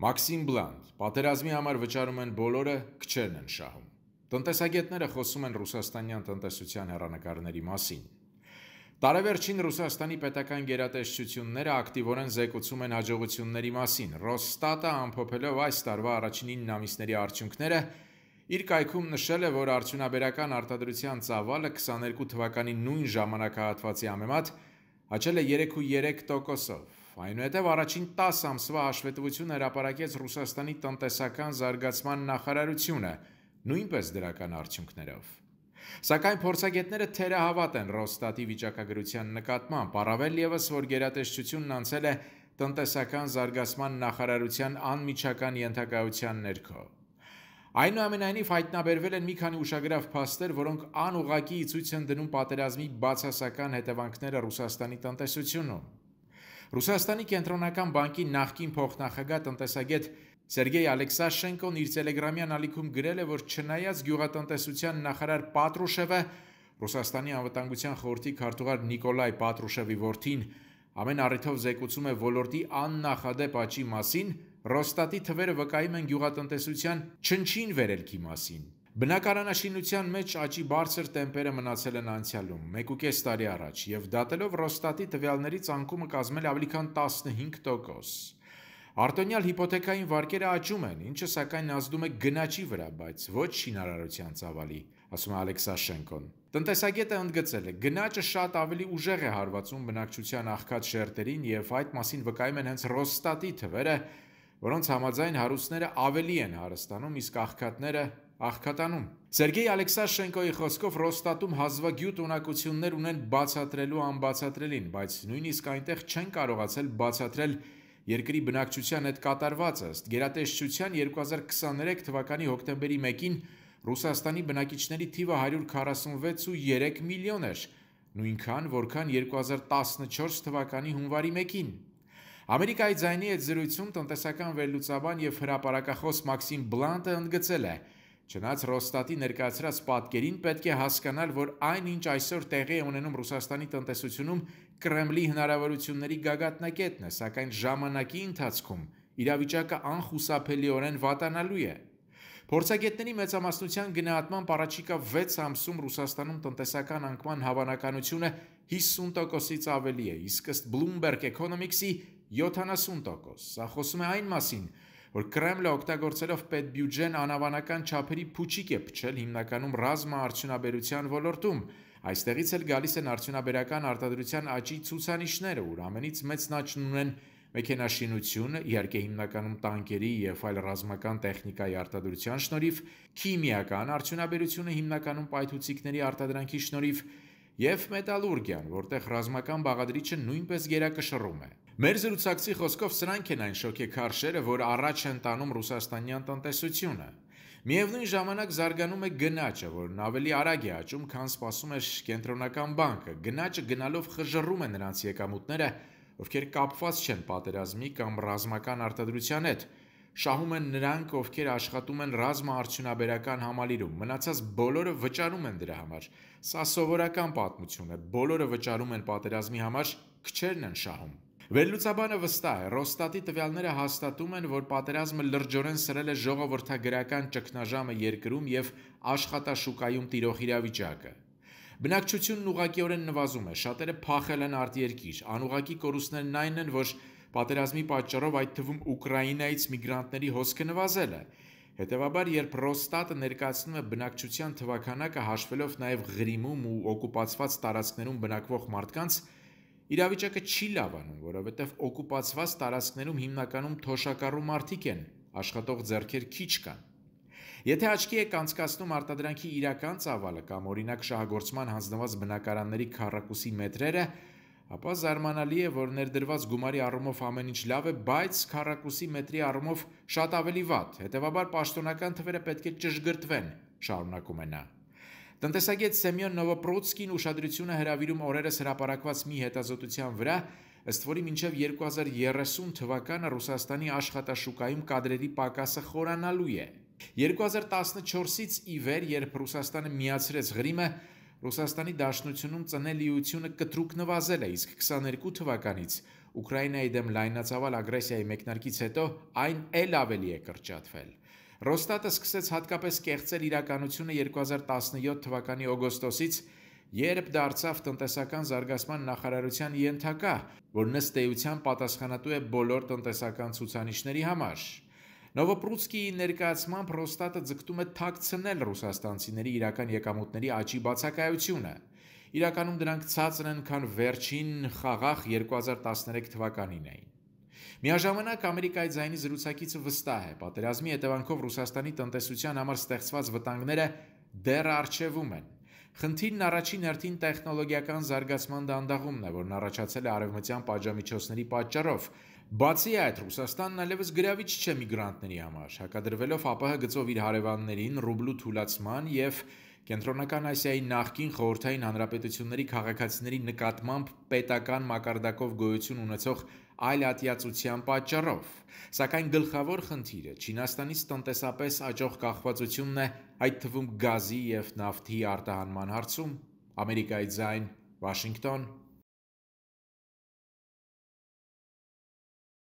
Մաքսիմ Բլանդ. Պատերազմի համար վճարում են բոլորը, քչերն են շահում։ Տնտեսագետները խոսում են ռուսաստանյան տնտեսության հերանեկարների մասին։ Տարեվերջին Ռուսաստանի պետական գերատեսչությունները ակտիվորեն զեկուցում են հաջողությունների մասին։ Ռոստատը ամփոփելով այս տարվա առաջին 9 ամիսների արդյունքները, իր կայքում նշել է, որ արդյունաբերական արտադրության ծավալը 22 թվականի նույն ժամանակահատվածի համեմատ աճել է 3.3%-ով։ Այնուհետև առաջին 10 ամսվա հաշվետվությունը հրապարակեց Ռուսաստանի տնտեսական զարգացման նախարարությունը, նույնպես դրական արդյունքներով։ Սակայն փորձագետները թերահավատ են Ռոստատի վիճակագրության նկատմամբ, առավել ևս որ գերատեսչությունն անցել է տնտեսական զարգացման նախարարության անմիջական ենթակայության ներքո։ Այնուամենայնիվ հայտնաբերվել են մի քանի ուշագրավ փաստեր, որոնք անուղակի ցույց են դնում պատերազմի բացասական հետևանքները Ռուսաստանի տնտեսությունում։ Ռուսաստանի կենտրոնական բանկի նախկին փոխնախագահ տնտեսագետ Սերգեյ Ալեքսաշենկոն իր Telegram-յան ալիքում գրել է, որ չնայած գյուղատնտեսության նախարար Պատրուշևը Ռուսաստանի անվտանգության խորհրդի քարտուղար Նիկոլայ Պատրուշևի որդին ամեն առիթով զեկուցում է ոլորտի աննախադեպ աճի մասին, Ռոստատի թվերը վկայում են գյուղատնտեսության չնչին վերելքի մասին։ Բնակարանաշինության մեջ աճի բարձր տեմպերը մնացել են անցյալում՝ մեկուկես տարի առաջ, և դատելով Ռոստատի տվյալներից անկումը կազմել ավելի քան 15 տոկոս: Արտոնյալ հիպոթեքային վարկերը աճում են, ինչը, սակայն, ազդում է գնաճի վրա, բայց ոչ շինարարության ծավալի, ասում է Ալեքսաշենկոն: Տնտեսագետը ընդգծել է. «Գնաճը շատ ավելի ուժեղ է հարվածում բնակչության աղքատ շերտերին և այդ մասին վկայում են հենց Ռոստատի թվերը, որոնց համաձայն հարուստները ավելի են հարստանում, իսկ աղքատները աղքատանում։ Սերգեյ Ալեքսաշենկոյի խոսքով Ռոստատում հազվագյուտ ունակություններ ունեն բացատրելու անբացատրելին, բայց նույնիսկ այնտեղ չեն կարողացել բացատրել երկրի բնակչության հետ կատարվածը։ Ըստ գերատեսչության 2023 թվականի հոկտեմբերի 1-ին Ռուսաստանի բնակիչների թիվը 146.3 միլիոն էր, նույնքան, որքան 2014 թվականի հունվարի 1-ին։ Ամերիկայի ձայնի այդ զրույցում տնտեսական վերլուծաբան եւ հրապարակախոս Մաքսիմ Բլանտը ընդգծել է, որ Չնայած Ռոստատի ներկայացրած պատկերին պետք է հասկանալ, որ այնինչ այսօր տեղի է ունենում Ռուսաստանի տնտեսությունում Կրեմլի հնարավորությունների գագաթնակետն է, սակայն ժամանակի ընթացքում իրավիճակը անխուսափելիորեն վատանալու է։ Փորձագետների մեծամասնության գնահատմամբ առաջիկա 6 ամսում Ռուսաստանում տնտեսական անկման հավանականությունը 50%-ից ավելի է, իսկ ըստ Bloomberg Economics-ի 70%։ Սա խոսում է այն մասին, որ Կրեմլը օգտագործելով պետբյուջեն անավանական չափերի փուչիկ է փչել հիմնականում ռազմաարդյունաբերության ոլորտում։ Այստեղից էլ գալիս են արդյունաբերական արտադրության աճի ցուցանիշները, որ ամենից մեծն աճն ունեն մեքենաշինությունը, իհարկե հիմնականում տանկերի եւ այլ ռազմական տեխնիկայի արտադրության շնորհիվ, քիմիական արդյունաբերությունը հիմնականում պայթուցիկների արտադրանքի շնորհիվ, եւ մետալուրգիան, որտեղ ռազմական բաղադրիչը նույնպես գերակշռում է։ Մեր զրուցակցի խոսքով սրանք են այն շոկեքարշերը, որ առաջ են տանում ռուսաստանյան տնտեսությունը։ Միևնույն ժամանակ զարգանում է գնաճը, որն ավելի արագ է աճում, քան սպասում էր կենտրոնական բանկը։ Գնաճը գնալով խժռում է նրանց եկամուտները, ովքեր կապված չեն պատերազմի կամ ռազմական արտադրության հետ։ Շահում են նրանք, ովքեր աշխատում են ռազմաարդյունաբերական համալիրում, մնացած բոլորը վճարում են դրա համար։ Սա սովորական պատմություն է, բոլորը վճարում են պատերազմի համար, քչերն են շահում։ Վերլուծաբանը վստահ է, Ռոստատի տվյալները հաստատում են, որ պատերազմը լրջորեն սրել է ժողովրդագրական ճգնաժամը երկրում եւ աշխատաշուկայում տիրող իրավիճակը։ Բնակչությունն ուղղակիորեն նվազում է, շատերը փախել են արտերկիր։ Անուղակի կորուստներն այն են, որ պատերազմի պատճառով այդ թվում Ուկրաինայից միգրանտների հոսքը նվազել է։ Հետևաբար, երբ Ռոստատը ներկայացնում է բնակչության թվականակը հաշվելով նաև Ղրիմում ու օկուպացված տարածքներում բնակվող մարդկանց, Իրավիճակը չի լավանում, որովհետև օկուպացված տարածքներում հիմնականում թոշակառու մարդիկ են, աշխատող ձեռքեր քիչ կան։ Եթե աչքի եք անցկացնում արտադրանքի իրական ծավալը կամ օրինակ շահագործման հանձնված բնակարանների քառակուսի մետրերը, ապա զարմանալի է, որ ներդրված գումարի առումով ամեն ինչ լավ է, բայց քառակուսի մետրի առումով շատ ավելի վատ։ Հետևաբար պաշտոնական թվերը պետք է ճշգրտվեն, շարունակում է նա։ Տնտեսագետ Սեմյոն Նովոպրոցկին ուշադրությունը հրավիրում օրերս հրապարակված մի հետազոտության վրա, ըստ որի մինչև 2030 թվականը Ռուսաստանի աշխատաշուկայում կադրերի պակասը խորանալու է։ 2014-ից ի վեր, երբ Ռուսաստանը միացրեց Ղրիմը, Ռուսաստանի Դաշնությունում ծնելիությունը կտրուկ նվազել է, իսկ 22 թվականից Ուկրաինայի դեմ լայնածավալ ագրեսիայի մեկնարկից հետո այն ել ավելի է կրճատվել։ Ռոստատը սկսեց հատկապես կեղծել իրականությունը 2017 թվականի օգոստոսից, երբ դարձավ տնտեսական զարգացման նախարարության ենթակա, որ նստ էության պատասխանատու է բոլոր տնտեսական ցուցանիշների համար։ Նովոպրուցկիի ներկայացմամբ Ռոստատը ձգտում է թաքցնել ռուսաստանցիների իրական եկամուտների աճի բացակայությունը։ Իրականում դրանք ցածր են, քան վերջին խաղաղ 2013 թվականին էին։ Միաժամանակ Ամերիկայի ձայնի զրուցակիցը վստահ է, պատերազմի հետևանքով Ռուսաստանի տնտեսության համար ստեղծված վտանգները դեռ արժևում են։ Խնդիրն առաջին հերթին տեխնոլոգիական զարգացման դանդաղումն է, որն առաջացել է արևմտյան պատժամիջոցների պատճառով։ Բացի այդ, Ռուսաստանն այլևս գրավիչ չէ միգրանտների համար, հակադրվելով ԱՊՀ գծով իր հարևաններին ռուբլու թուլացման եւ Կենտրոնական Ասիայի նախկին խորհրդային հանրապետությունների քաղաքացիների նկատմամբ պետական մակարդակով գոյություն ունեցող այլ ատյացության պատճառով։ Սակայն գլխավոր խնդիրը Չինաստանից տնտեսապես աճող կախվածությունն է, այդ թվում գազի և նավթի արտահանման հարցում։ Ամերիկայի ձայն, Վաշինգտոն,